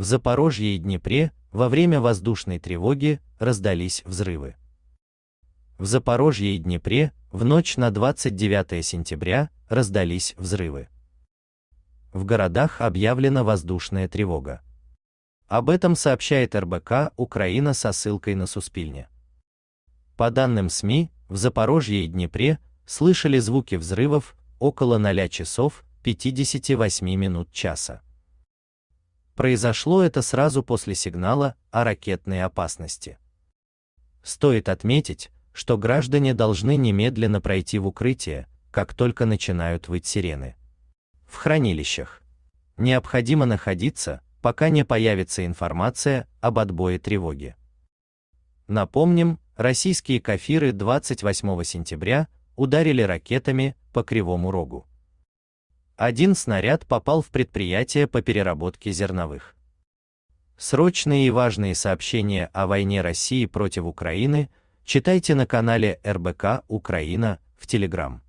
В Запорожье и Днепре во время воздушной тревоги раздались взрывы. В Запорожье и Днепре в ночь на 29 сентября раздались взрывы. В городах объявлена воздушная тревога. Об этом сообщает РБК Украина со ссылкой на Суспильне. По данным СМИ, в Запорожье и Днепре слышали звуки взрывов около 0 часов 58 минут часа. Произошло это сразу после сигнала о ракетной опасности. Стоит отметить, что граждане должны немедленно пройти в укрытие, как только начинают выть сирены. В хранилищах необходимо находиться, пока не появится информация об отбое тревоги. Напомним, российские кафиры 28 сентября ударили ракетами по Кривому Рогу. Один снаряд попал в предприятие по переработке зерновых. Срочные и важные сообщения о войне России против Украины читайте на канале РБК Украина в Телеграм.